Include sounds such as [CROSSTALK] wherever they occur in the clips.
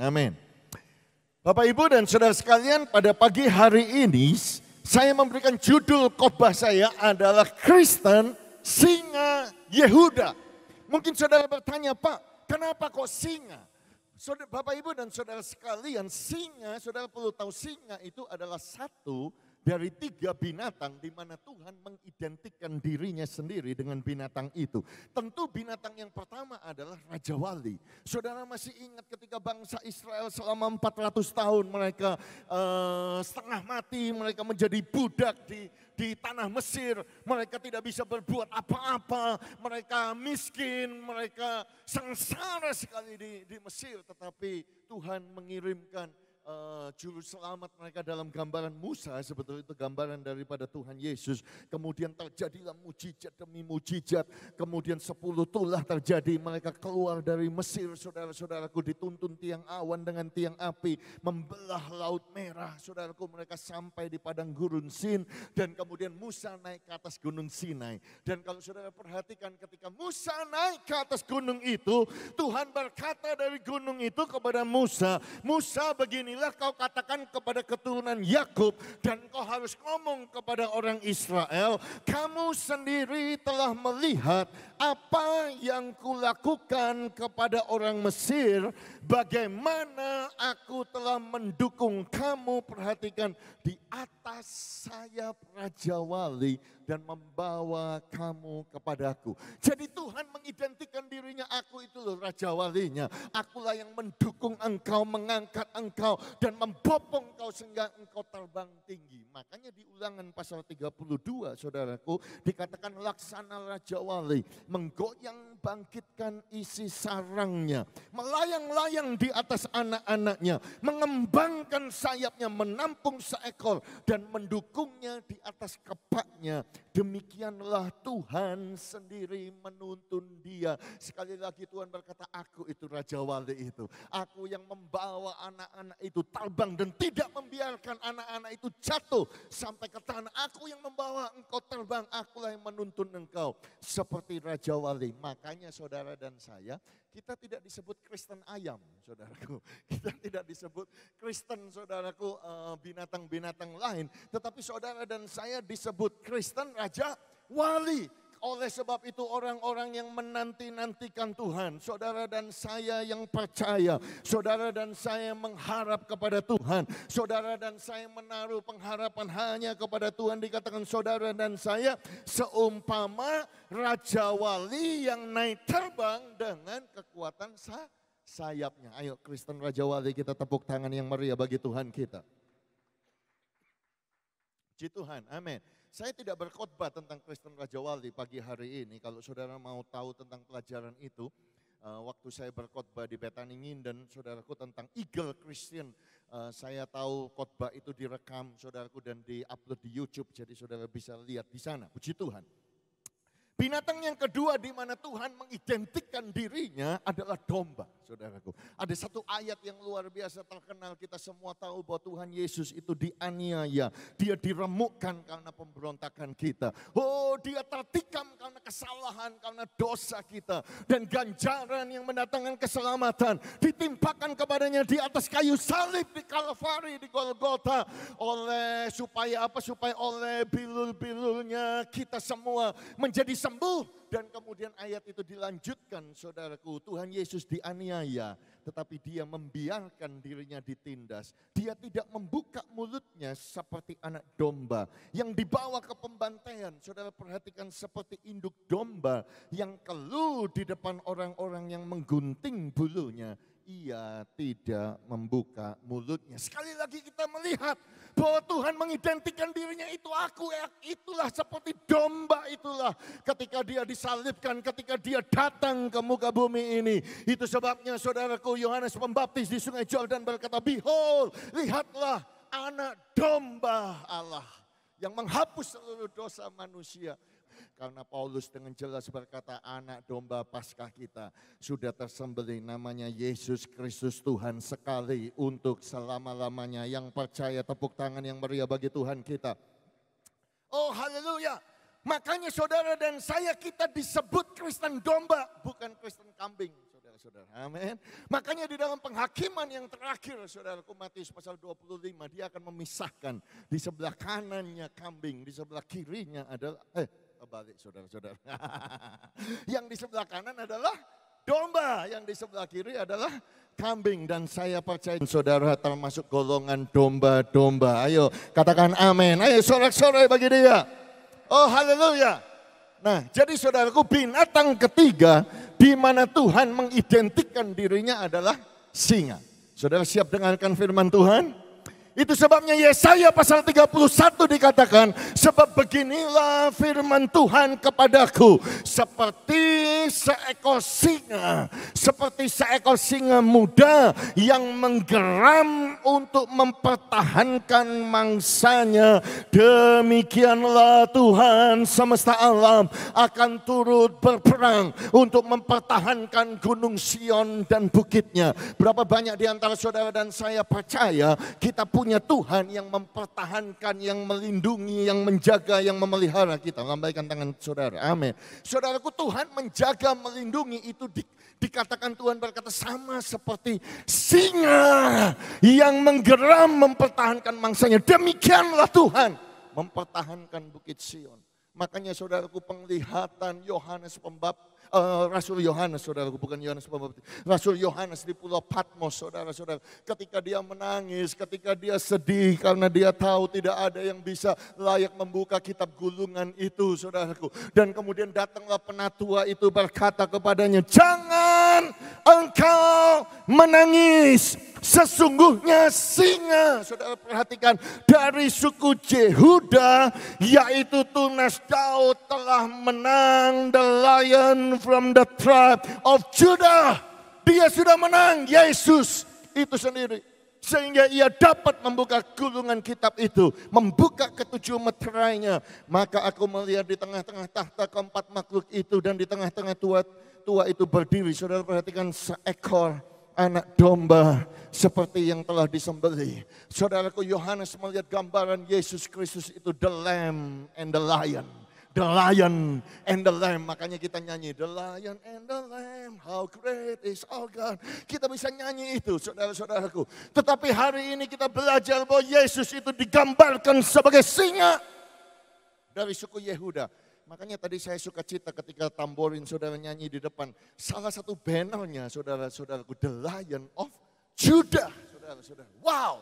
Amin. Bapak Ibu dan saudara sekalian, pada pagi hari ini saya memberikan judul khotbah saya adalah Kristen Singa Yehuda. Mungkin saudara bertanya, Pak, kenapa kok singa? Saudara, Bapak Ibu dan saudara sekalian, singa, saudara perlu tahu singa itu adalah satu dari tiga binatang di mana Tuhan mengidentikan dirinya sendiri dengan binatang itu. Tentu binatang yang pertama adalah Raja Wali. Saudara masih ingat ketika bangsa Israel selama 400 tahun mereka uh, setengah mati, mereka menjadi budak di di tanah Mesir, mereka tidak bisa berbuat apa-apa, mereka miskin, mereka sengsara sekali di, di Mesir, tetapi Tuhan mengirimkan uh, juru selamat mereka dalam gambaran Musa, sebetulnya itu gambaran daripada Tuhan Yesus. Kemudian terjadilah mujizat demi mujizat, kemudian sepuluh tulah terjadi, mereka keluar dari Mesir, saudara-saudaraku dituntun tiang awan dengan tiang api, membelah laut merah, saudaraku mereka sampai di padang gurun Sin, dan kemudian Musa naik ke atas gunung Sinai. Dan kalau saudara perhatikan ketika Musa naik ke atas gunung itu, Tuhan berkata dari gunung itu kepada Musa, Musa begini, Inilah kau katakan kepada keturunan Yakub dan kau harus ngomong kepada orang Israel, kamu sendiri telah melihat apa yang kulakukan kepada orang Mesir Bagaimana aku telah mendukung kamu, perhatikan di atas sayap Raja Wali dan membawa kamu kepadaku. Jadi Tuhan mengidentikan dirinya aku itu loh Raja Walinya. Akulah yang mendukung engkau, mengangkat engkau dan membopong engkau sehingga engkau terbang tinggi. Makanya di ulangan pasal 32 saudaraku dikatakan laksana Raja Wali menggoyang bangkitkan isi sarangnya. Melayang-layang yang di atas anak-anaknya, mengembangkan sayapnya, menampung seekor dan mendukungnya di atas kepaknya. Demikianlah Tuhan sendiri menuntun dia. Sekali lagi Tuhan berkata, aku itu Raja Wali itu. Aku yang membawa anak-anak itu terbang dan tidak membiarkan anak-anak itu jatuh sampai ke tanah. Aku yang membawa engkau terbang, akulah yang menuntun engkau. Seperti Raja Wali. Makanya saudara dan saya, kita tidak disebut Kristen ayam saudaraku. [LAUGHS] Kita tidak disebut Kristen, saudaraku, eh, binatang-binatang lain. Tetapi saudara dan saya disebut Kristen Raja Wali. Oleh sebab itu orang-orang yang menanti-nantikan Tuhan, saudara dan saya yang percaya, saudara dan saya mengharap kepada Tuhan, saudara dan saya menaruh pengharapan hanya kepada Tuhan, dikatakan saudara dan saya seumpama Raja Wali yang naik terbang dengan kekuatan sah sayapnya. Ayo Kristen Raja Wali kita tepuk tangan yang meriah bagi Tuhan kita. Puji Tuhan, amin. Saya tidak berkhotbah tentang Kristen Raja Wali pagi hari ini. Kalau saudara mau tahu tentang pelajaran itu, eh, waktu saya berkhotbah di Betaningin dan saudaraku tentang Eagle Christian, eh, saya tahu khotbah itu direkam saudaraku dan di-upload di YouTube, jadi saudara bisa lihat di sana. Puji Tuhan. Binatang yang kedua di mana Tuhan mengidentikan dirinya adalah domba, saudaraku. Ada satu ayat yang luar biasa terkenal, kita semua tahu bahwa Tuhan Yesus itu dianiaya. Dia diremukkan karena pemberontakan kita. Oh dia tertikam karena kesalahan, karena dosa kita. Dan ganjaran yang mendatangkan keselamatan ditimpakan kepadanya di atas kayu salib di Kalvari, di Golgota. Oleh supaya apa? Supaya oleh bilul-bilulnya kita semua menjadi sembuh dan kemudian ayat itu dilanjutkan saudaraku. Tuhan Yesus dianiaya tetapi dia membiarkan dirinya ditindas. Dia tidak membuka mulutnya seperti anak domba yang dibawa ke pembantaian. Saudara perhatikan seperti induk domba yang keluh di depan orang-orang yang menggunting bulunya ia tidak membuka mulutnya. Sekali lagi kita melihat bahwa Tuhan mengidentikan dirinya itu aku, ya. itulah seperti domba itulah ketika dia disalibkan, ketika dia datang ke muka bumi ini. Itu sebabnya saudaraku Yohanes Pembaptis di sungai Jordan berkata, Behold, lihatlah anak domba Allah yang menghapus seluruh dosa manusia. Karena Paulus dengan jelas berkata anak domba paskah kita sudah tersembelih namanya Yesus Kristus Tuhan sekali untuk selama-lamanya. Yang percaya tepuk tangan yang meriah bagi Tuhan kita. Oh haleluya. Makanya saudara dan saya kita disebut Kristen domba bukan Kristen kambing saudara. Amin. Makanya di dalam penghakiman yang terakhir saudaraku Matius pasal 25 dia akan memisahkan di sebelah kanannya kambing, di sebelah kirinya adalah eh Oh, about it saudara-saudara. [LAUGHS] yang di sebelah kanan adalah domba, yang di sebelah kiri adalah kambing dan saya percaya saudara termasuk golongan domba-domba. Ayo katakan amin. Ayo sorak-sorai bagi dia. Oh haleluya. Nah, jadi saudaraku binatang ketiga di mana Tuhan mengidentikan dirinya adalah singa. Saudara siap dengarkan firman Tuhan? Itu sebabnya Yesaya pasal 31 dikatakan, sebab beginilah firman Tuhan kepadaku, seperti seekor singa, seperti seekor singa muda yang menggeram untuk mempertahankan mangsanya. Demikianlah Tuhan semesta alam akan turut berperang untuk mempertahankan gunung Sion dan bukitnya. Berapa banyak di antara saudara dan saya percaya kita punya punya Tuhan yang mempertahankan, yang melindungi, yang menjaga, yang memelihara kita. Lambaikan tangan saudara. Amin. Saudaraku Tuhan menjaga, melindungi itu di, dikatakan Tuhan berkata sama seperti singa yang menggeram mempertahankan mangsanya. Demikianlah Tuhan mempertahankan Bukit Sion. Makanya saudaraku penglihatan Yohanes Pembaptis Eh, Rasul Yohanes, saudara, bukan Yohanes Pembaptis. Rasul Yohanes di Pulau Patmos, saudara-saudara. Ketika dia menangis, ketika dia sedih karena dia tahu tidak ada yang bisa layak membuka kitab gulungan itu, saudaraku. Dan kemudian datanglah penatua itu berkata kepadanya, jangan engkau menangis Sesungguhnya singa, saudara perhatikan, dari suku Yehuda, yaitu Tunas Daud telah menang the lion from the tribe of Judah. Dia sudah menang, Yesus itu sendiri sehingga ia dapat membuka gulungan kitab itu, membuka ketujuh meterainya. Maka aku melihat di tengah-tengah tahta keempat makhluk itu dan di tengah-tengah tua tua itu berdiri. Saudara perhatikan seekor anak domba seperti yang telah disembeli. Saudaraku Yohanes melihat gambaran Yesus Kristus itu the lamb and the lion. The lion and the lamb. Makanya kita nyanyi the lion and the lamb. How great is our God. Kita bisa nyanyi itu saudara-saudaraku. Tetapi hari ini kita belajar bahwa Yesus itu digambarkan sebagai singa dari suku Yehuda. Makanya tadi saya suka cita ketika tamborin saudara nyanyi di depan. Salah satu bannernya saudara-saudaraku, The Lion of Judah. Saudara-saudara, wow.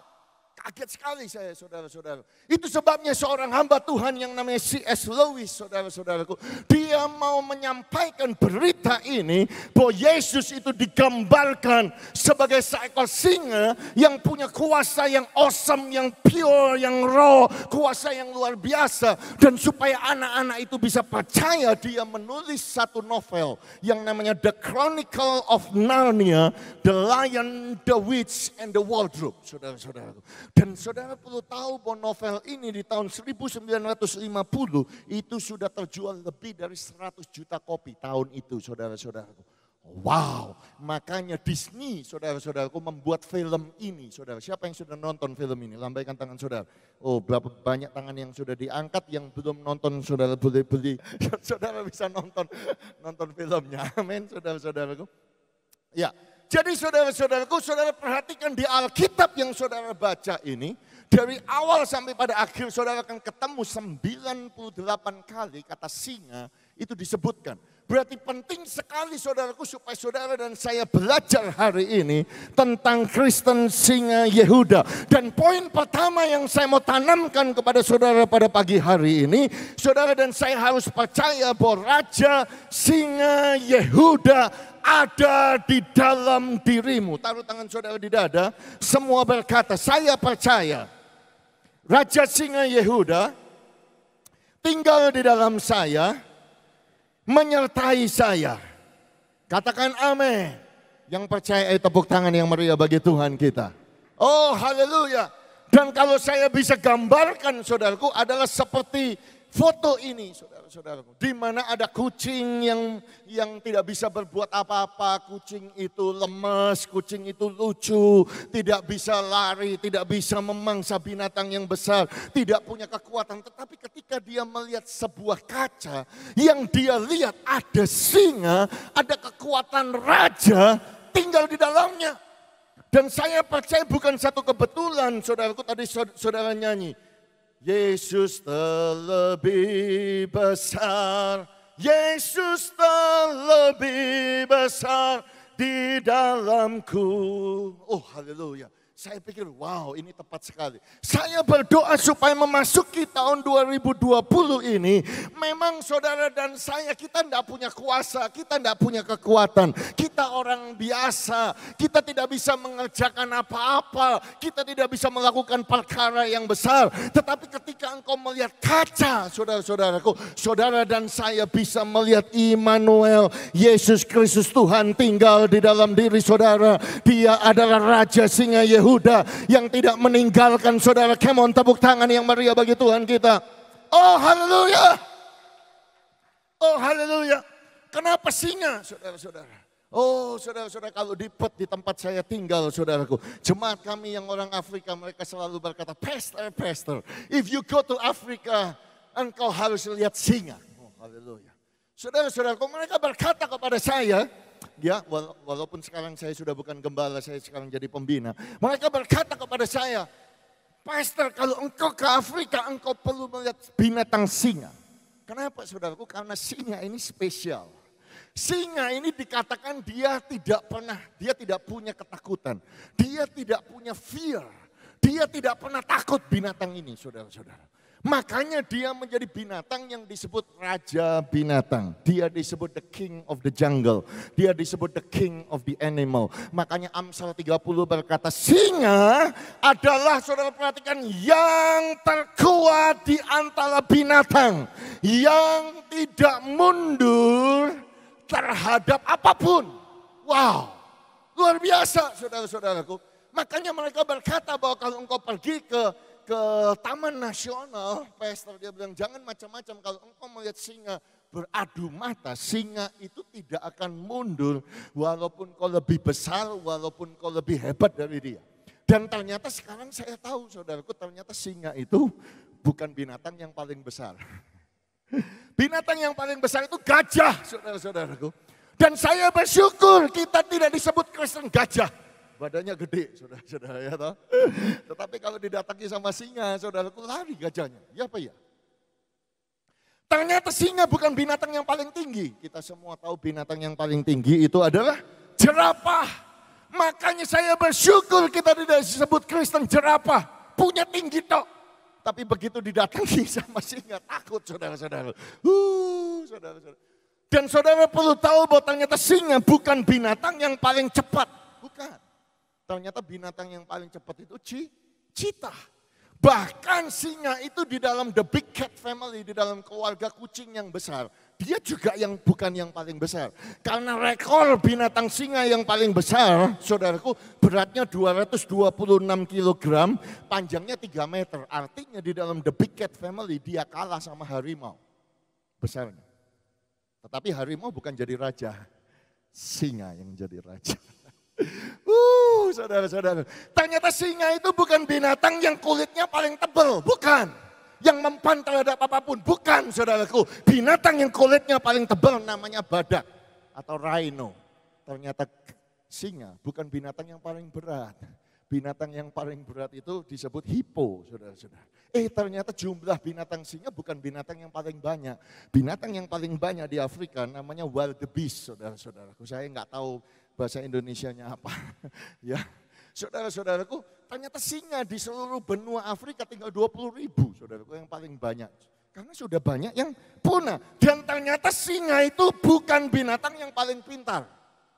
Kaget sekali saya saudara-saudara. Itu sebabnya seorang hamba Tuhan yang namanya C.S. Lewis saudara-saudaraku. Dia mau menyampaikan berita ini bahwa Yesus itu digambarkan sebagai seekor singa yang punya kuasa yang awesome, yang pure, yang raw. Kuasa yang luar biasa. Dan supaya anak-anak itu bisa percaya dia menulis satu novel yang namanya The Chronicle of Narnia, The Lion, The Witch, and The Wardrobe. Saudara-saudaraku. Dan saudara perlu tahu bahwa novel ini di tahun 1950 itu sudah terjual lebih dari 100 juta kopi tahun itu saudara-saudaraku. Wow, makanya Disney saudara-saudaraku membuat film ini. Saudara, siapa yang sudah nonton film ini? Lambaikan tangan saudara. Oh, berapa banyak tangan yang sudah diangkat yang belum nonton saudara boleh beli. [LAUGHS] Saudara bisa nonton nonton filmnya. Amin, saudara-saudaraku. Ya, jadi saudara-saudaraku, saudara perhatikan di Alkitab yang saudara baca ini, dari awal sampai pada akhir saudara akan ketemu 98 kali kata singa itu disebutkan. Berarti penting sekali saudaraku supaya saudara dan saya belajar hari ini tentang Kristen singa Yehuda. Dan poin pertama yang saya mau tanamkan kepada saudara pada pagi hari ini, saudara dan saya harus percaya bahwa Raja Singa Yehuda ada di dalam dirimu. Taruh tangan saudara di dada, semua berkata, saya percaya Raja Singa Yehuda tinggal di dalam saya menyertai saya. Katakan amin. Yang percaya ayo eh, tepuk tangan yang meriah bagi Tuhan kita. Oh haleluya. Dan kalau saya bisa gambarkan saudaraku adalah seperti foto ini saudara saudaraku. Di mana ada kucing yang yang tidak bisa berbuat apa-apa, kucing itu lemes, kucing itu lucu, tidak bisa lari, tidak bisa memangsa binatang yang besar, tidak punya kekuatan. Tetapi ketika dia melihat sebuah kaca, yang dia lihat ada singa, ada kekuatan raja tinggal di dalamnya. Dan saya percaya bukan satu kebetulan, saudaraku tadi saudara nyanyi Yesus terlebih besar, Yesus terlebih besar di dalamku. Oh, haleluya. Saya pikir, wow ini tepat sekali. Saya berdoa supaya memasuki tahun 2020 ini. Memang saudara dan saya kita tidak punya kuasa, kita tidak punya kekuatan. Kita orang biasa, kita tidak bisa mengerjakan apa-apa. Kita tidak bisa melakukan perkara yang besar. Tetapi ketika engkau melihat kaca saudara-saudaraku. Saudara dan saya bisa melihat Immanuel, Yesus Kristus Tuhan tinggal di dalam diri saudara. Dia adalah Raja Singa Yehuda Yehuda yang tidak meninggalkan saudara. Kemon tepuk tangan yang meriah bagi Tuhan kita. Oh haleluya. Oh haleluya. Kenapa singa saudara-saudara? Oh saudara-saudara kalau di pet di tempat saya tinggal saudaraku. Jemaat kami yang orang Afrika mereka selalu berkata, Pastor, Pastor, if you go to Africa, engkau harus lihat singa. Oh haleluya. Saudara-saudaraku mereka berkata kepada saya, ya walaupun sekarang saya sudah bukan gembala, saya sekarang jadi pembina. Mereka berkata kepada saya, Pastor kalau engkau ke Afrika engkau perlu melihat binatang singa. Kenapa saudaraku? Karena singa ini spesial. Singa ini dikatakan dia tidak pernah, dia tidak punya ketakutan. Dia tidak punya fear. Dia tidak pernah takut binatang ini saudara-saudara. Makanya dia menjadi binatang yang disebut raja binatang. Dia disebut the king of the jungle. Dia disebut the king of the animal. Makanya Amsal 30 berkata singa adalah saudara perhatikan yang terkuat di antara binatang. Yang tidak mundur terhadap apapun. Wow, luar biasa saudara-saudaraku. Makanya mereka berkata bahwa kalau engkau pergi ke ke Taman Nasional, pastor dia bilang jangan macam-macam kalau engkau melihat singa beradu mata, singa itu tidak akan mundur walaupun kau lebih besar, walaupun kau lebih hebat dari dia. Dan ternyata sekarang saya tahu saudaraku, ternyata singa itu bukan binatang yang paling besar. [LAUGHS] Binatang yang paling besar itu gajah, saudara-saudaraku. Dan saya bersyukur kita tidak disebut Kristen gajah badannya gede, saudara-saudara ya toh. Tetapi kalau didatangi sama singa, saudaraku lari gajahnya. Ya apa ya? Ternyata singa bukan binatang yang paling tinggi. Kita semua tahu binatang yang paling tinggi itu adalah jerapah. Makanya saya bersyukur kita tidak disebut Kristen jerapah. Punya tinggi toh. Tapi begitu didatangi [LAUGHS] sama singa takut saudara-saudara. Uh, saudara-saudara. Dan saudara perlu tahu bahwa ternyata singa bukan binatang yang paling cepat. Bukan. Ternyata binatang yang paling cepat itu ci, cita. Bahkan singa itu di dalam the big cat family, di dalam keluarga kucing yang besar. Dia juga yang bukan yang paling besar. Karena rekor binatang singa yang paling besar, saudaraku, beratnya 226 kg, panjangnya 3 meter. Artinya di dalam the big cat family, dia kalah sama harimau besarnya. Tetapi harimau bukan jadi raja, singa yang jadi raja saudara-saudara. Ternyata singa itu bukan binatang yang kulitnya paling tebal, bukan. Yang mempan terhadap apapun, bukan saudaraku. Binatang yang kulitnya paling tebal namanya badak atau rhino. Ternyata singa bukan binatang yang paling berat. Binatang yang paling berat itu disebut hippo, saudara-saudara. Eh ternyata jumlah binatang singa bukan binatang yang paling banyak. Binatang yang paling banyak di Afrika namanya wild beast, saudara-saudaraku. Saya nggak tahu bahasa Indonesianya apa. [LAUGHS] ya, Saudara-saudaraku, ternyata singa di seluruh benua Afrika tinggal 20 ribu, saudaraku yang paling banyak. Karena sudah banyak yang punah. Dan ternyata singa itu bukan binatang yang paling pintar.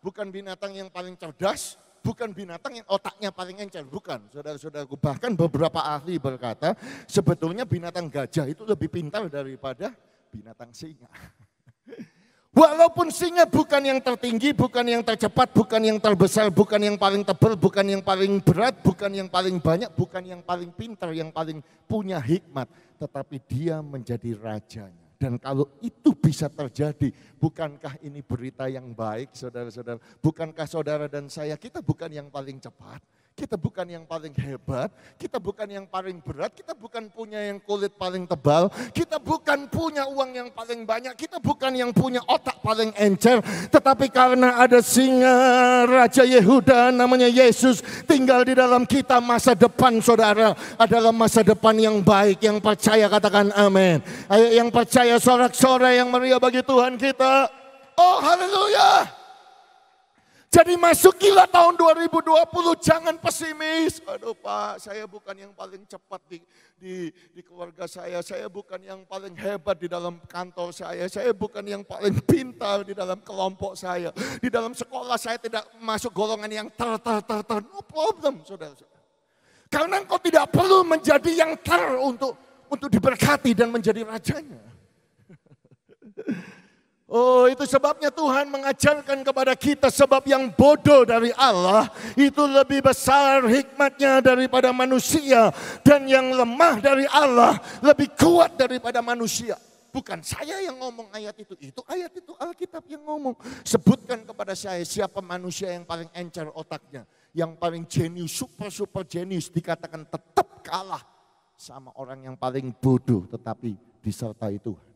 Bukan binatang yang paling cerdas, bukan binatang yang otaknya paling encer. Bukan, saudara-saudaraku. Bahkan beberapa ahli berkata, sebetulnya binatang gajah itu lebih pintar daripada binatang singa. [LAUGHS] Walaupun singa bukan yang tertinggi, bukan yang tercepat, bukan yang terbesar, bukan yang paling tebal, bukan yang paling berat, bukan yang paling banyak, bukan yang paling pintar, yang paling punya hikmat. Tetapi dia menjadi rajanya. Dan kalau itu bisa terjadi, bukankah ini berita yang baik saudara-saudara? Bukankah saudara dan saya, kita bukan yang paling cepat. Kita bukan yang paling hebat, kita bukan yang paling berat, kita bukan punya yang kulit paling tebal, kita bukan punya uang yang paling banyak, kita bukan yang punya otak paling encer. Tetapi karena ada singa Raja Yehuda namanya Yesus tinggal di dalam kita masa depan saudara adalah masa depan yang baik. Yang percaya katakan amin. yang percaya sorak-sorai yang meriah bagi Tuhan kita. Oh haleluya. Jadi masukilah tahun 2020 jangan pesimis. Aduh Pak, saya bukan yang paling cepat di, di di keluarga saya. Saya bukan yang paling hebat di dalam kantor saya. Saya bukan yang paling pintar di dalam kelompok saya. Di dalam sekolah saya tidak masuk golongan yang ter ter ter ter. No problem, Saudara-saudara. Karena engkau tidak perlu menjadi yang ter untuk untuk diberkati dan menjadi rajanya. [LAUGHS] Oh, itu sebabnya Tuhan mengajarkan kepada kita sebab yang bodoh dari Allah itu lebih besar hikmatnya daripada manusia dan yang lemah dari Allah lebih kuat daripada manusia. Bukan saya yang ngomong ayat itu, itu ayat itu Alkitab yang ngomong. Sebutkan kepada saya siapa manusia yang paling encer otaknya, yang paling jenius, super super jenius dikatakan tetap kalah sama orang yang paling bodoh tetapi disertai Tuhan.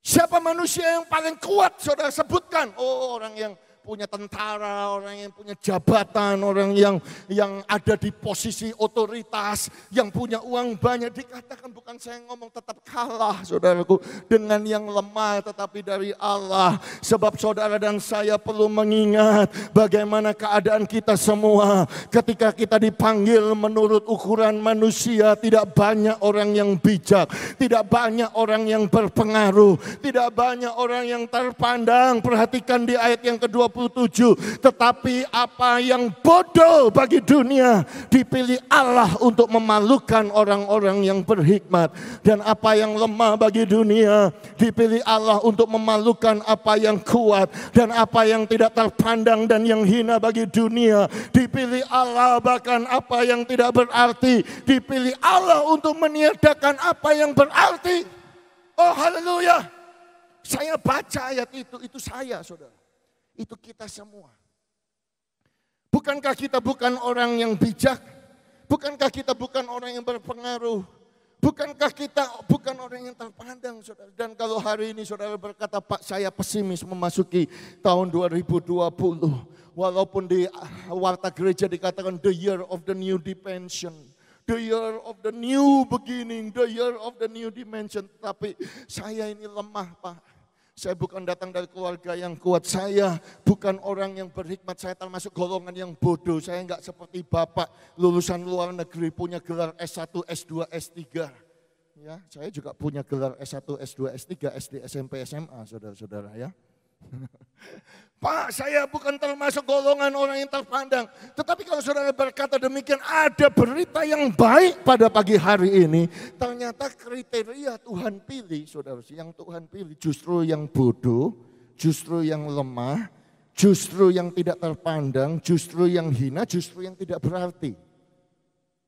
Siapa manusia yang paling kuat? Saudara sebutkan. Oh, orang yang punya tentara, orang yang punya jabatan, orang yang yang ada di posisi otoritas, yang punya uang banyak dikatakan bukan saya ngomong tetap kalah saudaraku dengan yang lemah tetapi dari Allah. Sebab saudara dan saya perlu mengingat bagaimana keadaan kita semua ketika kita dipanggil menurut ukuran manusia tidak banyak orang yang bijak, tidak banyak orang yang berpengaruh, tidak banyak orang yang terpandang. Perhatikan di ayat yang kedua 27. Tetapi apa yang bodoh bagi dunia dipilih Allah untuk memalukan orang-orang yang berhikmat. Dan apa yang lemah bagi dunia dipilih Allah untuk memalukan apa yang kuat. Dan apa yang tidak terpandang dan yang hina bagi dunia dipilih Allah bahkan apa yang tidak berarti dipilih Allah untuk meniadakan apa yang berarti. Oh haleluya. Saya baca ayat itu, itu saya saudara. Itu kita semua. Bukankah kita bukan orang yang bijak? Bukankah kita bukan orang yang berpengaruh? Bukankah kita bukan orang yang terpandang, saudara? Dan kalau hari ini saudara berkata, Pak saya pesimis memasuki tahun 2020. Walaupun di warta gereja dikatakan the year of the new dimension. The year of the new beginning, the year of the new dimension. Tapi saya ini lemah Pak. Saya bukan datang dari keluarga yang kuat. Saya bukan orang yang berhikmat. Saya termasuk golongan yang bodoh. Saya nggak seperti bapak lulusan luar negeri punya gelar S1, S2, S3. Ya, saya juga punya gelar S1, S2, S3, SD, SMP, SMA, saudara-saudara ya. [LAUGHS] Pak, saya bukan termasuk golongan orang yang terpandang. Tetapi kalau saudara berkata demikian, ada berita yang baik pada pagi hari ini. Ternyata kriteria Tuhan pilih, saudara, yang Tuhan pilih justru yang bodoh, justru yang lemah, justru yang tidak terpandang, justru yang hina, justru yang tidak berarti.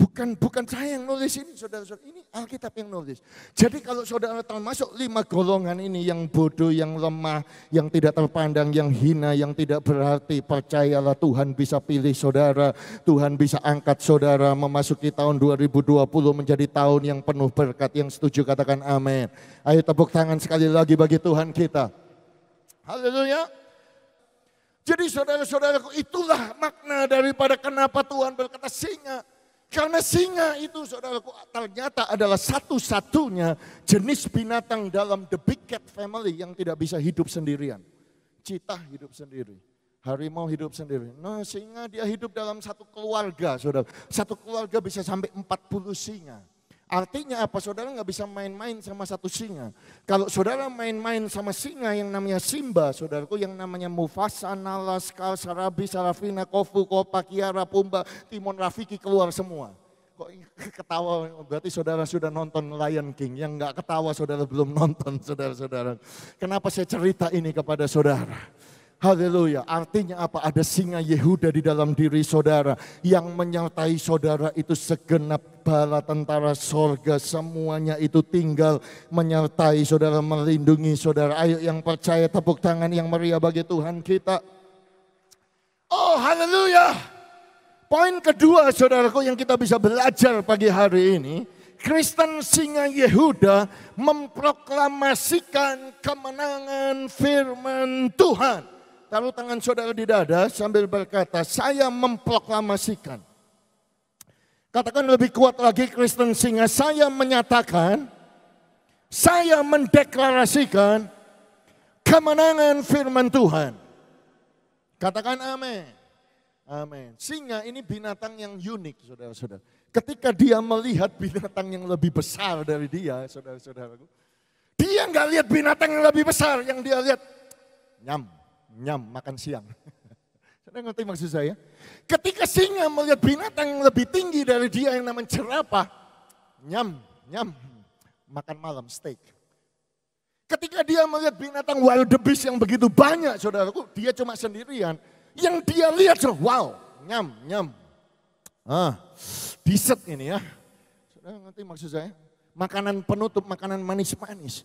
Bukan bukan saya yang nulis ini saudara-saudara. Ini Alkitab yang nulis. Jadi kalau saudara masuk lima golongan ini yang bodoh, yang lemah, yang tidak terpandang, yang hina, yang tidak berarti. Percayalah Tuhan bisa pilih saudara. Tuhan bisa angkat saudara memasuki tahun 2020 menjadi tahun yang penuh berkat. Yang setuju katakan amin. Ayo tepuk tangan sekali lagi bagi Tuhan kita. Haleluya. Jadi saudara-saudaraku itulah makna daripada kenapa Tuhan berkata singa. Karena singa itu saudaraku ternyata adalah satu-satunya jenis binatang dalam the big cat family yang tidak bisa hidup sendirian. Cita hidup sendiri. Harimau hidup sendiri. Nah singa dia hidup dalam satu keluarga saudara. Satu keluarga bisa sampai 40 singa. Artinya apa? Saudara nggak bisa main-main sama satu singa. Kalau saudara main-main sama singa yang namanya Simba, saudaraku yang namanya Mufasa, Nala, Skal, Sarabi, Sarafina, Kofu, Kopa, Kiara, Pumba, Timon, Rafiki keluar semua. Kok [LAUGHS] ketawa? Berarti saudara sudah nonton Lion King. Yang nggak ketawa saudara belum nonton, [LAUGHS] saudara-saudara. Kenapa saya cerita ini kepada saudara? Haleluya. Artinya apa? Ada singa Yehuda di dalam diri saudara yang menyertai saudara itu segenap bala tentara sorga. Semuanya itu tinggal menyertai saudara, melindungi saudara. Ayo yang percaya tepuk tangan yang meriah bagi Tuhan kita. Oh haleluya. Poin kedua saudaraku yang kita bisa belajar pagi hari ini. Kristen singa Yehuda memproklamasikan kemenangan firman Tuhan. Taruh tangan saudara di dada sambil berkata, saya memproklamasikan. Katakan lebih kuat lagi Kristen Singa, saya menyatakan, saya mendeklarasikan kemenangan firman Tuhan. Katakan amin. Amin. Singa ini binatang yang unik, saudara-saudara. Ketika dia melihat binatang yang lebih besar dari dia, saudara-saudaraku, dia nggak lihat binatang yang lebih besar, yang dia lihat nyam nyam, makan siang. [LAUGHS] Saya ngerti maksud saya? Ketika singa melihat binatang yang lebih tinggi dari dia yang namanya jerapah, nyam, nyam, makan malam, steak. Ketika dia melihat binatang wildebeest yang begitu banyak, saudaraku, dia cuma sendirian. Yang dia lihat, wow, nyam, nyam. Ah, diset ini ya. Saudara ngerti maksud saya? Makanan penutup, makanan manis-manis.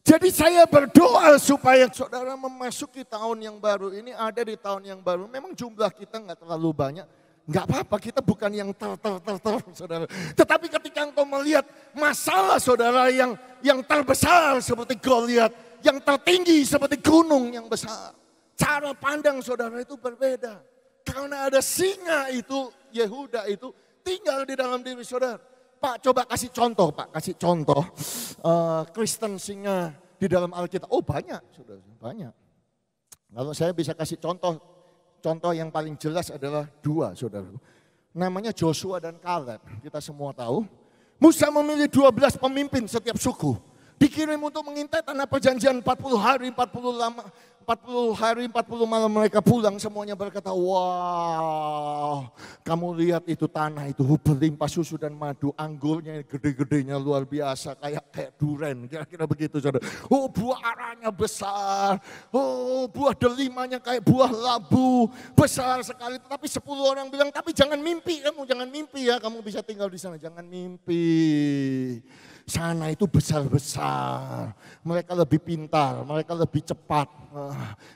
Jadi saya berdoa supaya saudara memasuki tahun yang baru ini ada di tahun yang baru. Memang jumlah kita nggak terlalu banyak. Nggak apa-apa, kita bukan yang ter, ter, ter, ter, saudara. Tetapi ketika engkau melihat masalah saudara yang yang terbesar seperti Goliat, yang tertinggi seperti gunung yang besar. Cara pandang saudara itu berbeda. Karena ada singa itu, Yehuda itu tinggal di dalam diri saudara. Pak coba kasih contoh, Pak kasih contoh uh, Kristen singa di dalam Alkitab. Oh banyak, saudara, banyak. Kalau saya bisa kasih contoh, contoh yang paling jelas adalah dua, saudara. Namanya Joshua dan Caleb, kita semua tahu. Musa memilih 12 pemimpin setiap suku. Dikirim untuk mengintai tanah perjanjian 40 hari, 40 lama, 40 hari 40 malam mereka pulang semuanya berkata, "Wow, kamu lihat itu tanah itu berlimpah susu dan madu, anggurnya gede-gedenya luar biasa kayak kayak duren." Kira-kira begitu Saudara. Oh, buah aranya besar. Oh, buah delimanya kayak buah labu, besar sekali. Tapi 10 orang bilang, "Tapi jangan mimpi kamu, jangan mimpi ya, kamu bisa tinggal di sana, jangan mimpi." sana itu besar-besar. Mereka lebih pintar, mereka lebih cepat.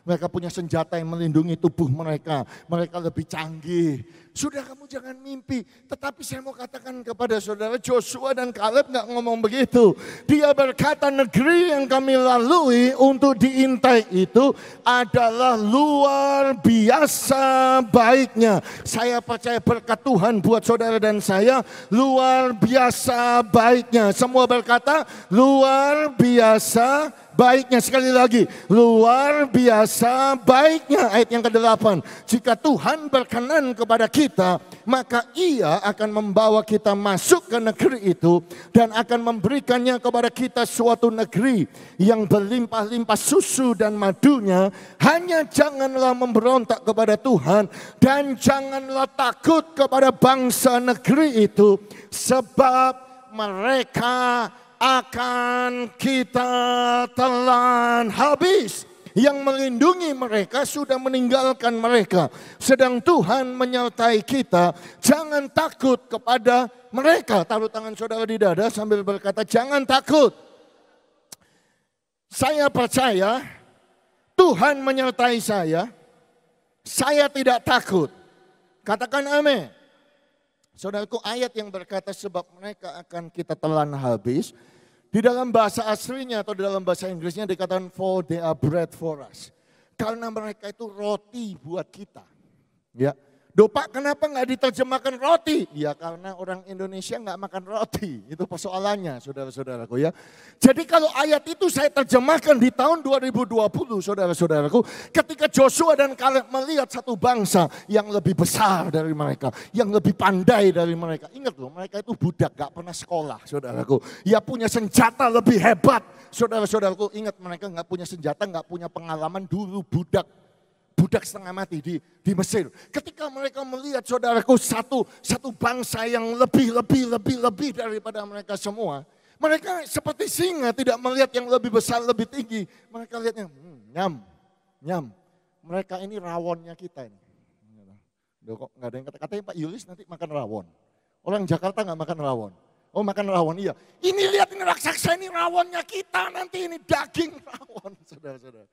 Mereka punya senjata yang melindungi tubuh mereka. Mereka lebih canggih. Sudah kamu jangan mimpi. Tetapi saya mau katakan kepada saudara Joshua dan Caleb nggak ngomong begitu. Dia berkata negeri yang kami lalui untuk diintai itu adalah luar biasa baiknya. Saya percaya berkat Tuhan buat saudara dan saya luar biasa baiknya. Semua berkata luar biasa baiknya. Sekali lagi, luar biasa baiknya. Ayat yang ke-8, jika Tuhan berkenan kepada kita, maka ia akan membawa kita masuk ke negeri itu dan akan memberikannya kepada kita suatu negeri yang berlimpah-limpah susu dan madunya. Hanya janganlah memberontak kepada Tuhan dan janganlah takut kepada bangsa negeri itu sebab mereka akan kita telan habis yang melindungi mereka sudah meninggalkan mereka. Sedang Tuhan menyertai kita, jangan takut kepada mereka. Taruh tangan saudara di dada sambil berkata, jangan takut. Saya percaya Tuhan menyertai saya, saya tidak takut. Katakan amin. Saudaraku ayat yang berkata sebab mereka akan kita telan habis di dalam bahasa aslinya atau di dalam bahasa Inggrisnya dikatakan for they are bread for us. Karena mereka itu roti buat kita. Ya. Duh kenapa nggak diterjemahkan roti? Ya karena orang Indonesia nggak makan roti. Itu persoalannya saudara-saudaraku ya. Jadi kalau ayat itu saya terjemahkan di tahun 2020 saudara-saudaraku. Ketika Joshua dan Kaleb melihat satu bangsa yang lebih besar dari mereka. Yang lebih pandai dari mereka. Ingat loh mereka itu budak gak pernah sekolah saudaraku. Ya punya senjata lebih hebat. Saudara-saudaraku ingat mereka nggak punya senjata nggak punya pengalaman dulu budak budak setengah mati di di Mesir. Ketika mereka melihat saudaraku satu satu bangsa yang lebih lebih lebih lebih daripada mereka semua, mereka seperti singa tidak melihat yang lebih besar lebih tinggi. Mereka lihatnya hmm, nyam nyam. Mereka ini rawonnya kita ini. Duh, kok nggak ada yang kata katanya Pak Yulis nanti makan rawon. Orang Jakarta nggak makan rawon. Oh makan rawon iya. Ini lihat ini raksasa ini rawonnya kita nanti ini daging rawon [LAUGHS] saudara-saudara.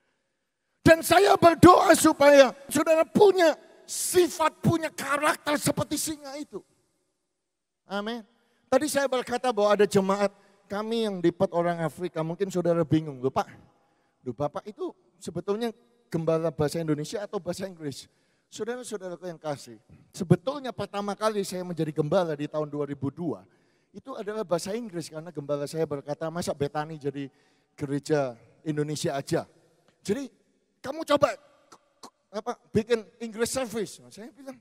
Dan saya berdoa supaya saudara punya sifat, punya karakter seperti singa itu. Amin. Tadi saya berkata bahwa ada jemaat kami yang dipet orang Afrika. Mungkin saudara bingung, loh Pak. Loh Bapak itu sebetulnya gembala bahasa Indonesia atau bahasa Inggris? Saudara-saudaraku yang kasih, sebetulnya pertama kali saya menjadi gembala di tahun 2002, itu adalah bahasa Inggris karena gembala saya berkata, masa Betani jadi gereja Indonesia aja. Jadi kamu coba apa bikin English service. Saya bilang,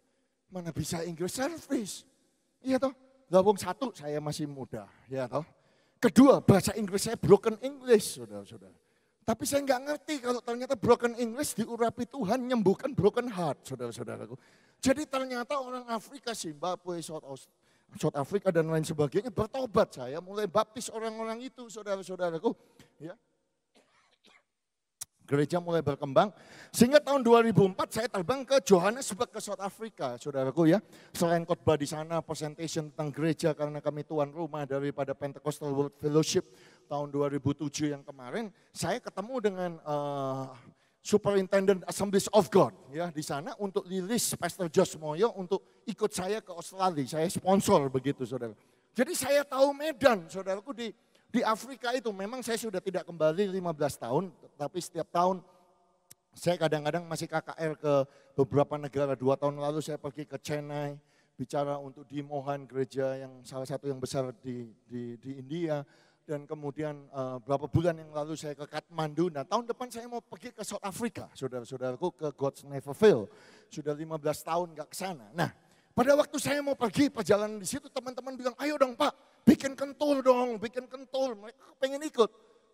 mana bisa English service? Iya toh, gabung satu saya masih muda, iya toh. Kedua, bahasa Inggris saya broken English, saudara-saudara. Tapi saya nggak ngerti kalau ternyata broken English diurapi Tuhan nyembuhkan broken heart, saudara-saudaraku. Jadi ternyata orang Afrika, Zimbabwe, South, Aust South Africa dan lain sebagainya bertobat. Saya mulai baptis orang-orang itu, saudara-saudaraku. Ya, gereja mulai berkembang. Sehingga tahun 2004 saya terbang ke Johannesburg ke South Africa, saudaraku ya. Selain khotbah di sana, presentation tentang gereja karena kami tuan rumah daripada Pentecostal World Fellowship tahun 2007 yang kemarin, saya ketemu dengan uh, Superintendent Assemblies of God ya di sana untuk rilis Pastor Josh Moyo untuk ikut saya ke Australia. Saya sponsor begitu saudara. Jadi saya tahu Medan, saudaraku di di Afrika itu memang saya sudah tidak kembali 15 tahun, tapi setiap tahun saya kadang-kadang masih KKR ke beberapa negara. Dua tahun lalu saya pergi ke Chennai, bicara untuk di Mohan gereja yang salah satu yang besar di, di, di India. Dan kemudian uh, berapa bulan yang lalu saya ke Kathmandu. Nah tahun depan saya mau pergi ke South Africa, saudara-saudaraku ke God's Never Fail. Sudah 15 tahun gak ke sana. Nah pada waktu saya mau pergi perjalanan di situ teman-teman bilang, ayo dong pak bikin kentul dong, bikin kentul. Mereka pengen ikut.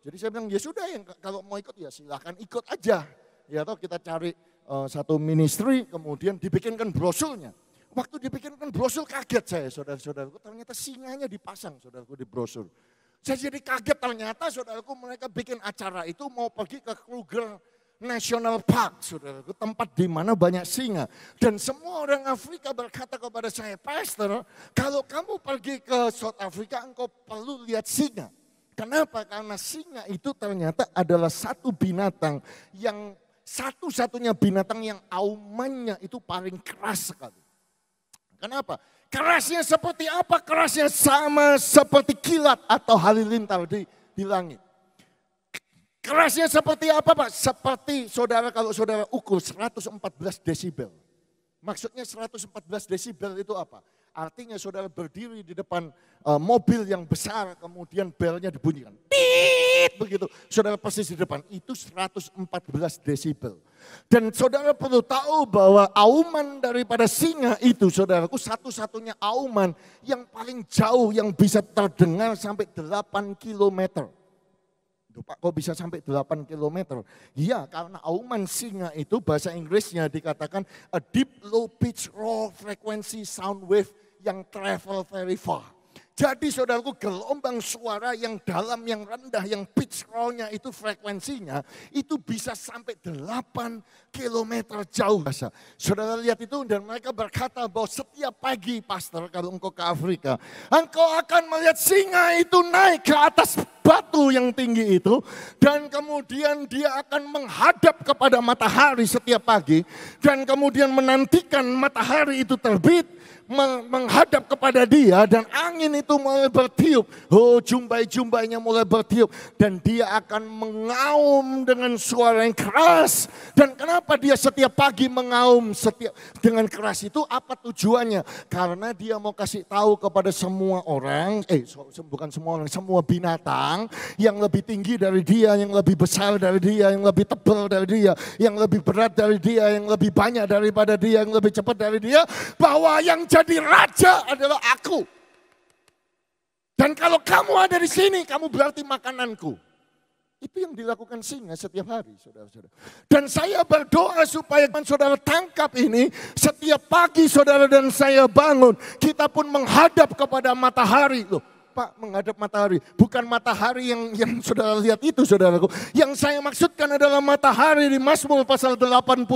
Jadi saya bilang, ya sudah yang kalau mau ikut ya silahkan ikut aja. Ya atau kita cari uh, satu ministry kemudian dibikinkan brosurnya. Waktu dibikinkan brosur kaget saya saudara-saudaraku. Ternyata singanya dipasang saudaraku di brosur. Saya jadi kaget ternyata saudaraku mereka bikin acara itu mau pergi ke Kruger National Park, saudara, tempat di mana banyak singa. Dan semua orang Afrika berkata kepada saya, Pastor, kalau kamu pergi ke South Africa, engkau perlu lihat singa. Kenapa? Karena singa itu ternyata adalah satu binatang yang satu-satunya binatang yang aumannya itu paling keras sekali. Kenapa? Kerasnya seperti apa? Kerasnya sama seperti kilat atau halilintar di, di langit. Kerasnya seperti apa Pak? Seperti saudara kalau saudara ukur 114 desibel. Maksudnya 114 desibel itu apa? Artinya saudara berdiri di depan eh, mobil yang besar kemudian belnya dibunyikan. Tit begitu. Saudara persis di depan. Itu 114 desibel. Dan saudara perlu tahu bahwa auman daripada singa itu saudaraku satu-satunya auman yang paling jauh yang bisa terdengar sampai 8 kilometer itu. Pak kok bisa sampai 8 km? Iya karena auman singa itu bahasa Inggrisnya dikatakan a deep low pitch raw frequency sound wave yang travel very far. Jadi saudaraku gelombang suara yang dalam, yang rendah, yang pitch tone-nya itu frekuensinya itu bisa sampai 8 km jauh. Saudara lihat itu dan mereka berkata bahwa setiap pagi pastor kalau engkau ke Afrika, engkau akan melihat singa itu naik ke atas batu yang tinggi itu dan kemudian dia akan menghadap kepada matahari setiap pagi dan kemudian menantikan matahari itu terbit menghadap kepada dia dan angin itu mulai bertiup. Oh jumbai-jumbainya mulai bertiup dan dia akan mengaum dengan suara yang keras. Dan kenapa dia setiap pagi mengaum setiap dengan keras itu apa tujuannya? Karena dia mau kasih tahu kepada semua orang, eh bukan semua orang, semua binatang yang lebih tinggi dari dia, yang lebih besar dari dia, yang lebih tebal dari dia, yang lebih berat dari dia, yang lebih banyak daripada dia, yang lebih cepat dari dia, bahwa yang jadi raja adalah aku. Dan kalau kamu ada di sini, kamu berarti makananku. Itu yang dilakukan singa setiap hari, saudara-saudara. Dan saya berdoa supaya saudara tangkap ini. Setiap pagi saudara dan saya bangun, kita pun menghadap kepada matahari. Loh, Bapak menghadap matahari. Bukan matahari yang yang saudara lihat itu saudaraku. Yang saya maksudkan adalah matahari di Mazmur pasal 84.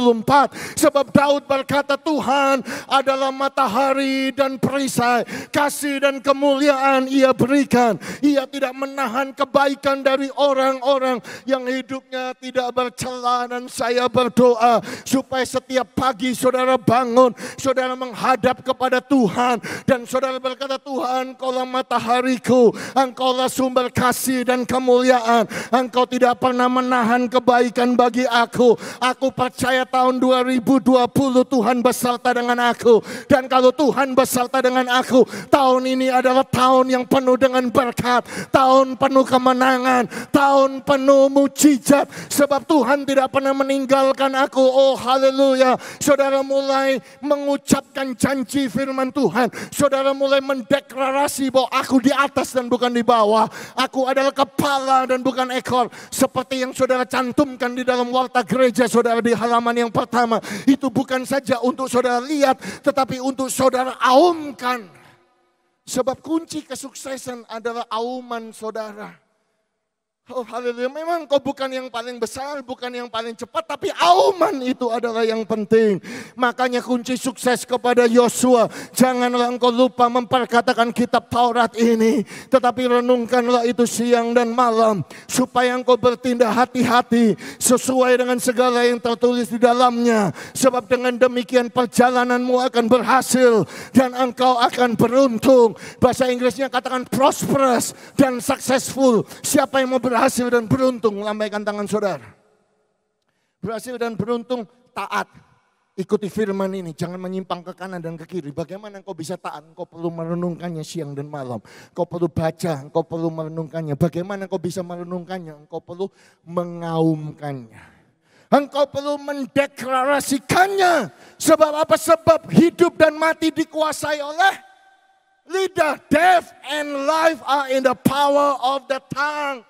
Sebab Daud berkata Tuhan adalah matahari dan perisai. Kasih dan kemuliaan ia berikan. Ia tidak menahan kebaikan dari orang-orang yang hidupnya tidak bercela. Dan saya berdoa supaya setiap pagi saudara bangun. Saudara menghadap kepada Tuhan. Dan saudara berkata Tuhan kalau matahari dariku. Engkaulah sumber kasih dan kemuliaan. Engkau tidak pernah menahan kebaikan bagi aku. Aku percaya tahun 2020 Tuhan beserta dengan aku. Dan kalau Tuhan beserta dengan aku, tahun ini adalah tahun yang penuh dengan berkat. Tahun penuh kemenangan. Tahun penuh mujizat. Sebab Tuhan tidak pernah meninggalkan aku. Oh haleluya. Saudara mulai mengucapkan janji firman Tuhan. Saudara mulai mendeklarasi bahwa aku di atas dan bukan di bawah. Aku adalah kepala dan bukan ekor. Seperti yang saudara cantumkan di dalam warta gereja saudara di halaman yang pertama. Itu bukan saja untuk saudara lihat tetapi untuk saudara aumkan. Sebab kunci kesuksesan adalah auman saudara. Oh haleluya, memang kau bukan yang paling besar, bukan yang paling cepat, tapi auman itu adalah yang penting. Makanya kunci sukses kepada Yosua, janganlah engkau lupa memperkatakan kitab Taurat ini, tetapi renungkanlah itu siang dan malam, supaya engkau bertindak hati-hati sesuai dengan segala yang tertulis di dalamnya. Sebab dengan demikian perjalananmu akan berhasil dan engkau akan beruntung. Bahasa Inggrisnya katakan prosperous dan successful. Siapa yang mau berhasil dan beruntung lambaikan tangan saudara. Berhasil dan beruntung taat. Ikuti firman ini, jangan menyimpang ke kanan dan ke kiri. Bagaimana engkau bisa taat? Engkau perlu merenungkannya siang dan malam. Engkau perlu baca, engkau perlu merenungkannya. Bagaimana engkau bisa merenungkannya? Engkau perlu mengaumkannya. Engkau perlu mendeklarasikannya. Sebab apa? Sebab hidup dan mati dikuasai oleh lidah. Death and life are in the power of the tongue.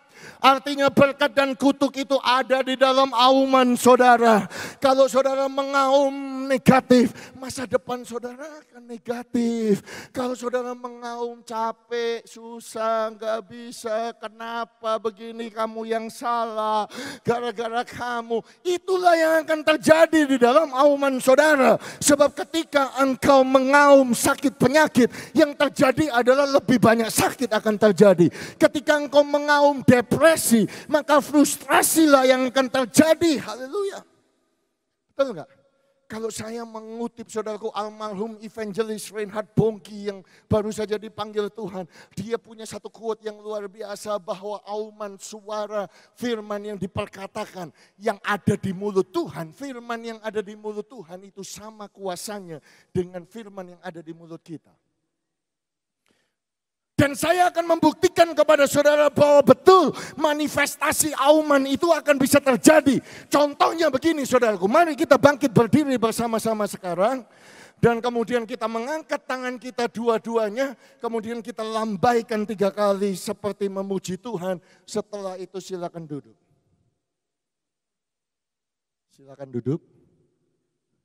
Artinya berkat dan kutuk itu ada di dalam auman saudara. Kalau saudara mengaum negatif, masa depan saudara akan negatif. Kalau saudara mengaum capek, susah, nggak bisa, kenapa begini kamu yang salah, gara-gara kamu. Itulah yang akan terjadi di dalam auman saudara. Sebab ketika engkau mengaum sakit penyakit, yang terjadi adalah lebih banyak sakit akan terjadi. Ketika engkau mengaum depresi, maka frustrasilah yang akan terjadi. Haleluya. Betul enggak? Kalau saya mengutip saudaraku almarhum evangelist Reinhard Bongki yang baru saja dipanggil Tuhan. Dia punya satu quote yang luar biasa bahwa auman suara firman yang diperkatakan. Yang ada di mulut Tuhan, firman yang ada di mulut Tuhan itu sama kuasanya dengan firman yang ada di mulut kita. Dan saya akan membuktikan kepada saudara bahwa betul manifestasi auman itu akan bisa terjadi. Contohnya begini saudaraku, mari kita bangkit berdiri bersama-sama sekarang. Dan kemudian kita mengangkat tangan kita dua-duanya. Kemudian kita lambaikan tiga kali seperti memuji Tuhan. Setelah itu silakan duduk. Silakan duduk.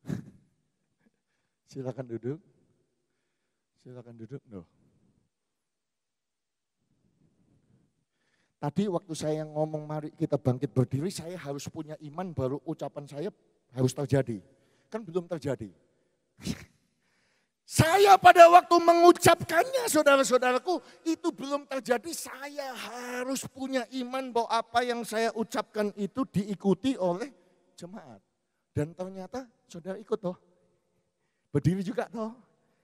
[LAUGHS] silakan duduk. Silakan duduk. Silakan duduk. Tadi waktu saya ngomong mari kita bangkit berdiri, saya harus punya iman baru ucapan saya harus terjadi. Kan belum terjadi. [LAUGHS] saya pada waktu mengucapkannya saudara-saudaraku, itu belum terjadi. Saya harus punya iman bahwa apa yang saya ucapkan itu diikuti oleh jemaat. Dan ternyata saudara ikut toh. Berdiri juga toh.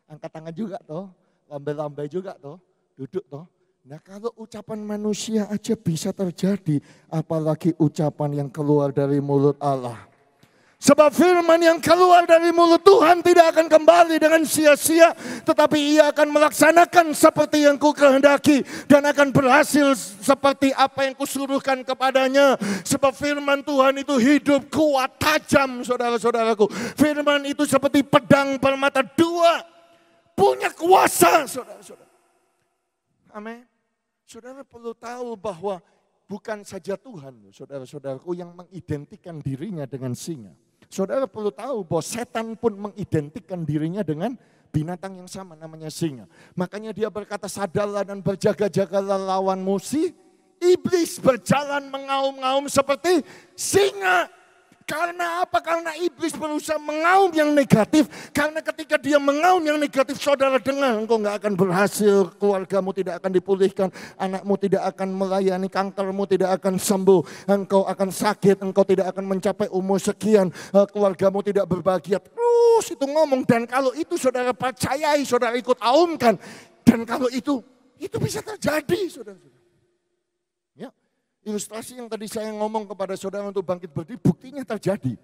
Angkat tangan juga toh. Lambai-lambai juga toh. Duduk toh Nah kalau ucapan manusia aja bisa terjadi, apalagi ucapan yang keluar dari mulut Allah. Sebab firman yang keluar dari mulut Tuhan tidak akan kembali dengan sia-sia. Tetapi ia akan melaksanakan seperti yang ku kehendaki. Dan akan berhasil seperti apa yang kusuruhkan kepadanya. Sebab firman Tuhan itu hidup kuat tajam saudara-saudaraku. Firman itu seperti pedang permata dua. Punya kuasa saudara-saudara. Amin. Saudara perlu tahu bahwa bukan saja Tuhan, saudara-saudaraku yang mengidentikan dirinya dengan singa. Saudara perlu tahu bahwa setan pun mengidentikan dirinya dengan binatang yang sama namanya singa. Makanya dia berkata sadarlah dan berjaga jaga lawan musi. Iblis berjalan mengaum-ngaum seperti singa. Karena apa? Karena iblis berusaha mengaum yang negatif. Karena ketika dia mengaum yang negatif, saudara dengar, engkau nggak akan berhasil, keluargamu tidak akan dipulihkan, anakmu tidak akan melayani, kankermu tidak akan sembuh, engkau akan sakit, engkau tidak akan mencapai umur sekian, eh, keluargamu tidak berbahagia. Terus itu ngomong dan kalau itu saudara percayai, saudara ikut aumkan. Dan kalau itu, itu bisa terjadi saudara-saudara. Ilustrasi yang tadi saya ngomong kepada saudara untuk bangkit berdiri, buktinya terjadi.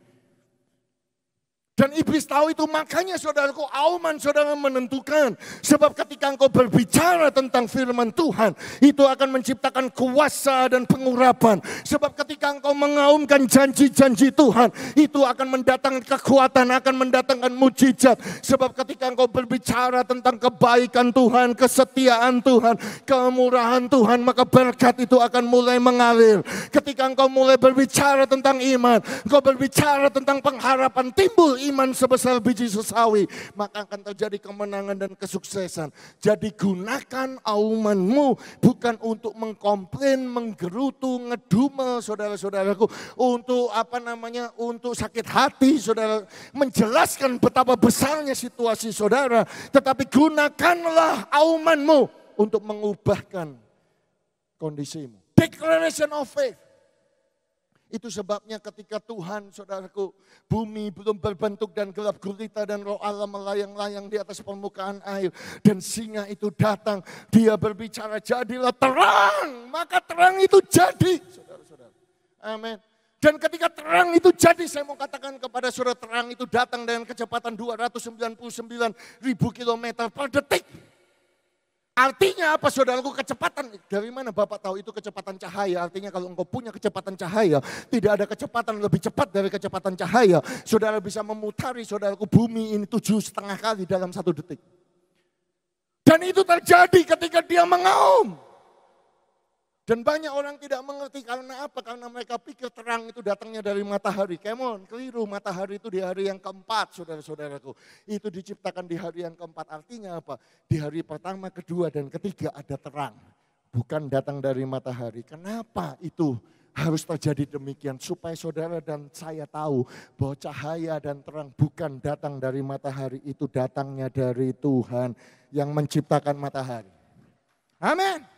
Dan iblis tahu itu makanya saudaraku auman saudara menentukan. Sebab ketika engkau berbicara tentang firman Tuhan. Itu akan menciptakan kuasa dan pengurapan. Sebab ketika engkau mengaumkan janji-janji Tuhan. Itu akan mendatangkan kekuatan, akan mendatangkan mujizat. Sebab ketika engkau berbicara tentang kebaikan Tuhan, kesetiaan Tuhan, kemurahan Tuhan. Maka berkat itu akan mulai mengalir. Ketika engkau mulai berbicara tentang iman. Engkau berbicara tentang pengharapan timbul iman sebesar biji sesawi, maka akan terjadi kemenangan dan kesuksesan. Jadi gunakan aumanmu bukan untuk mengkomplain, menggerutu, ngedumel saudara-saudaraku. Untuk apa namanya, untuk sakit hati saudara. Menjelaskan betapa besarnya situasi saudara. Tetapi gunakanlah aumanmu untuk mengubahkan kondisimu. Declaration of faith itu sebabnya ketika Tuhan, saudaraku, bumi belum berbentuk dan gelap gulita dan roh Allah melayang-layang di atas permukaan air. Dan singa itu datang, dia berbicara, jadilah terang. Maka terang itu jadi, saudara-saudara. Amin. Dan ketika terang itu jadi, saya mau katakan kepada saudara, terang itu datang dengan kecepatan 299 ribu kilometer per detik. Artinya apa saudaraku kecepatan? Dari mana Bapak tahu itu kecepatan cahaya? Artinya kalau engkau punya kecepatan cahaya, tidak ada kecepatan lebih cepat dari kecepatan cahaya. Saudara bisa memutari saudaraku bumi ini tujuh setengah kali dalam satu detik. Dan itu terjadi ketika dia mengaum. Dan banyak orang tidak mengerti karena apa? Karena mereka pikir terang itu datangnya dari matahari. Kemon, keliru. Matahari itu di hari yang keempat, saudara-saudaraku. Itu diciptakan di hari yang keempat. Artinya apa? Di hari pertama, kedua, dan ketiga ada terang. Bukan datang dari matahari. Kenapa itu harus terjadi demikian? Supaya saudara dan saya tahu bahwa cahaya dan terang bukan datang dari matahari. Itu datangnya dari Tuhan yang menciptakan matahari. Amin.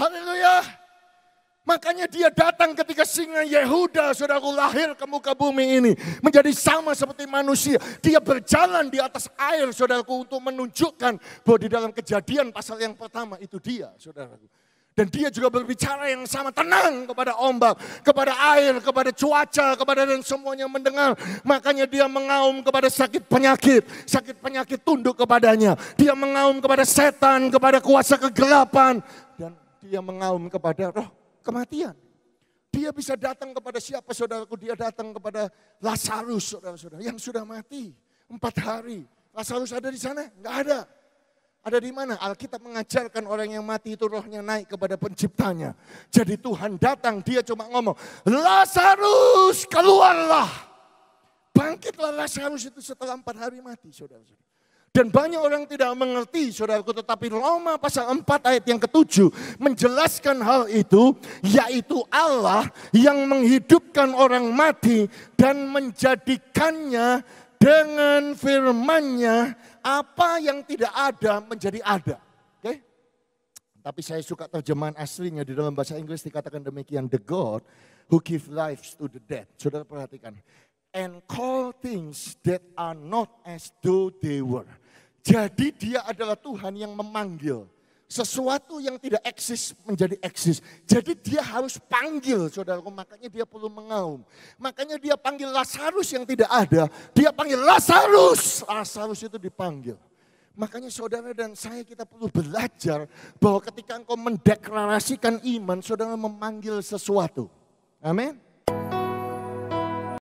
Haleluya. Makanya dia datang ketika singa Yehuda saudaraku lahir ke muka bumi ini. Menjadi sama seperti manusia. Dia berjalan di atas air saudaraku untuk menunjukkan bahwa di dalam kejadian pasal yang pertama itu dia saudaraku. Dan dia juga berbicara yang sama tenang kepada ombak, kepada air, kepada cuaca, kepada dan semuanya mendengar. Makanya dia mengaum kepada sakit penyakit, sakit penyakit tunduk kepadanya. Dia mengaum kepada setan, kepada kuasa kegelapan. Dan dia mengaum kepada roh kematian. Dia bisa datang kepada siapa saudaraku, dia datang kepada Lazarus saudara-saudara yang sudah mati empat hari. Lazarus ada di sana? Enggak ada. Ada di mana? Alkitab mengajarkan orang yang mati itu rohnya naik kepada penciptanya. Jadi Tuhan datang, dia cuma ngomong, Lazarus keluarlah. Bangkitlah Lazarus itu setelah empat hari mati saudara-saudara. Dan banyak orang tidak mengerti, saudaraku, tetapi Roma pasal 4 ayat yang ketujuh menjelaskan hal itu, yaitu Allah yang menghidupkan orang mati dan menjadikannya dengan firmannya apa yang tidak ada menjadi ada. Oke? Okay? Tapi saya suka terjemahan aslinya di dalam bahasa Inggris dikatakan demikian, the God who give life to the dead. Saudara perhatikan, and call things that are not as though they were. Jadi dia adalah Tuhan yang memanggil. Sesuatu yang tidak eksis menjadi eksis. Jadi dia harus panggil saudaraku, makanya dia perlu mengaum. Makanya dia panggil Lazarus yang tidak ada, dia panggil Lazarus. Lazarus itu dipanggil. Makanya saudara dan saya kita perlu belajar bahwa ketika engkau mendeklarasikan iman, saudara memanggil sesuatu. Amin.